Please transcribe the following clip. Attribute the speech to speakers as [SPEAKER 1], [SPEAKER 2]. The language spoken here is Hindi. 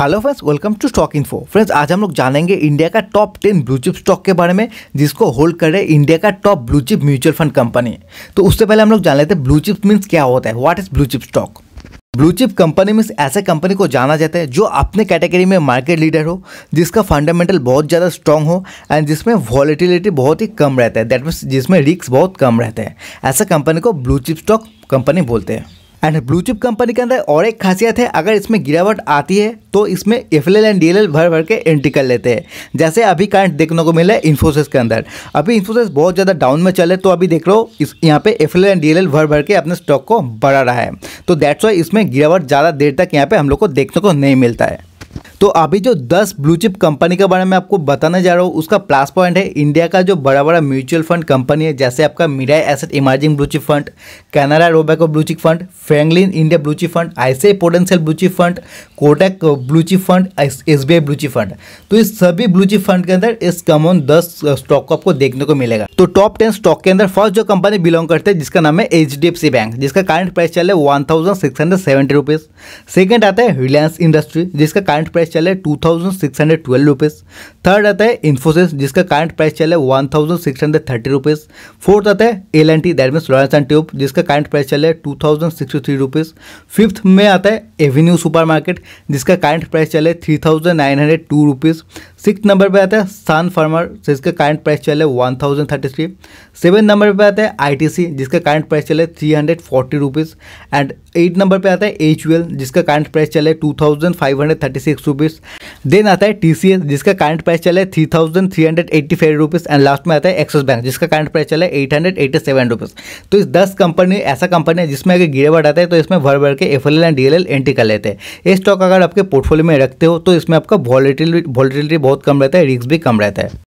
[SPEAKER 1] hello friends welcome to stock info friends आज हम लोग जानेंगे इंडिया का टॉप टेन ब्लूचिप स्टॉक के बारे में जिसको होल्ड कर रहे इंडिया का top blue chip mutual fund company तो उससे पहले हम लोग जान लेते हैं ब्लूचिप मीन्स क्या होता है what is blue chip stock blue chip company में ऐसे कंपनी को जाना जाता है जो अपने कैटेगरी में मार्केट लीडर हो जिसका फंडामेंटल बहुत ज़्यादा स्ट्रॉन्ग हो एंड जिसमें वॉलिटिलिटी बहुत ही कम रहता है दैट मीन्स जिसमें रिस्क बहुत कम रहते हैं ऐसे कंपनी को ब्लूचिप स्टॉक कंपनी बोलते हैं एंड ब्लू चिप कंपनी के अंदर और एक खासियत है अगर इसमें गिरावट आती है तो इसमें एफ एल एंड डी भर भर के एंट्री कर लेते हैं जैसे अभी करंट देखने को मिला है इन्फोसिस के अंदर अभी इन्फोसिस बहुत ज़्यादा डाउन में चले तो अभी देख लो इस यहाँ पे एफ एंड डी भर भर के अपने स्टॉक को बढ़ा रहा है तो दैट्स वाई इसमें गिरावट ज़्यादा देर तक यहाँ पर हम लोग को देखने को नहीं मिलता है तो अभी जो 10 ब्लू चिप कंपनी के बारे में आपको बताने जा रहा हूँ उसका प्लस पॉइंट है इंडिया का जो बड़ा बड़ा म्यूचुअल फंड कंपनी है जैसे आपका media asset emerging blue chip fund Canara Robeco blue chip fund Franklin India blue chip fund ICI potential blue chip fund Kotak blue chip fund S B blue chip fund तो इस सभी ब्लू चिप फंड के अंदर इस कमोन दस स्टॉक को आपको देखने को मिलेगा तो टॉप टेन स्टॉक के अंदर फर्स्ट जो कंपनी बिलोंग करते हैं जिसका नाम है एच बैंक जिसका करंट प्राइस चल रहा है one thousand six hundred seventy rupees second आता है रिलायंस इंडस्ट्री जिसका करंट प्राइस चल रहा है two thousand six hundred twelve rupees third आता है इन्फोसिस जिसका करंट प्राइस चल रहा है one thousand six hundred thirty rupees fourth आता है L and T that mean royals and tube जिसका करंट प्राइस चल रहा है two thousand six three rupees fifth में आता है एवेन्यू सुपर मार्केट जिसका करंट प्राइस चल रहा है three thousand nine hundred two rupees six number पे आता है सन फार्मर जिसका करंट प्राइस चल है one thousand thirty three seven number पे आता है आईटीसी जिसका करंट प्राइस चल है three hundred forty rupees and eight number पे आता है एच जिसका करंट प्राइस चल है two thousand five hundred thirty six rupees then आता है टीसीएस जिसका करंट प्राइस चला है three thousand three hundred eighty five rupees and last में आता है एक्सिस बैंक जिसका करंट प्राइस चला है eight hundred eighty seven rupees तो इस दस कंपनी ऐसा कंपनी है जिसमें अगर गिरावट आता है तो इसमें भर भर के F L and D L entry कर लेते हैं ये स्टॉक अगर आपके पोर्टफोलियो में रखते हो तो इसमें आपका वॉलीटिल बहुत कम रहता है रिस्क भी कम रहता है